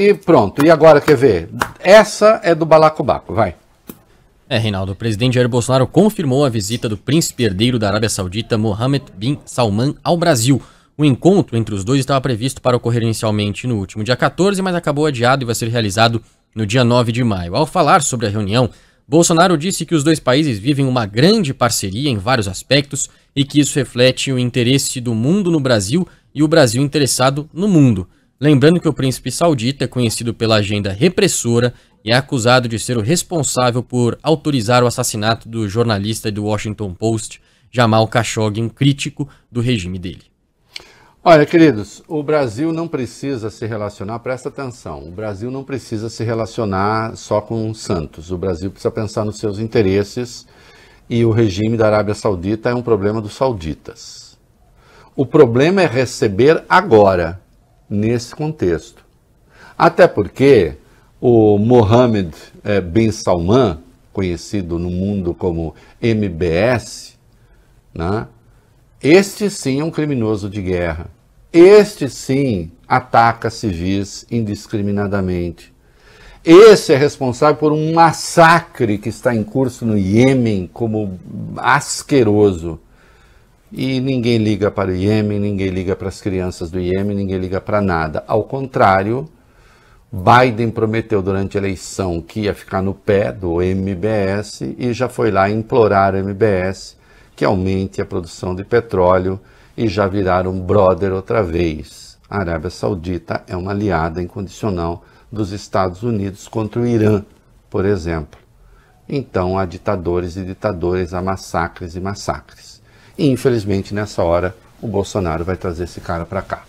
E pronto. E agora, quer ver? Essa é do Balacobaco, vai. É, Reinaldo, o presidente Jair Bolsonaro confirmou a visita do príncipe herdeiro da Arábia Saudita, Mohammed bin Salman, ao Brasil. O encontro entre os dois estava previsto para ocorrer inicialmente no último dia 14, mas acabou adiado e vai ser realizado no dia 9 de maio. Ao falar sobre a reunião, Bolsonaro disse que os dois países vivem uma grande parceria em vários aspectos e que isso reflete o interesse do mundo no Brasil e o Brasil interessado no mundo. Lembrando que o príncipe saudita é conhecido pela agenda repressora e é acusado de ser o responsável por autorizar o assassinato do jornalista do Washington Post, Jamal Khashoggi, um crítico do regime dele. Olha, queridos, o Brasil não precisa se relacionar, presta atenção, o Brasil não precisa se relacionar só com Santos. O Brasil precisa pensar nos seus interesses e o regime da Arábia Saudita é um problema dos sauditas. O problema é receber agora nesse contexto. Até porque o Mohammed eh, bin Salman, conhecido no mundo como MBS, né? este sim é um criminoso de guerra. Este sim ataca civis indiscriminadamente. Esse é responsável por um massacre que está em curso no Iêmen como asqueroso. E ninguém liga para o Iêmen, ninguém liga para as crianças do Iêmen, ninguém liga para nada. Ao contrário, Biden prometeu durante a eleição que ia ficar no pé do MBS e já foi lá implorar o MBS que aumente a produção de petróleo e já viraram brother outra vez. A Arábia Saudita é uma aliada incondicional dos Estados Unidos contra o Irã, por exemplo. Então há ditadores e ditadores, há massacres e massacres. E infelizmente nessa hora o Bolsonaro vai trazer esse cara para cá.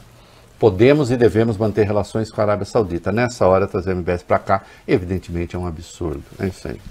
Podemos e devemos manter relações com a Arábia Saudita. Nessa hora trazer o MBS para cá, evidentemente é um absurdo. É isso aí.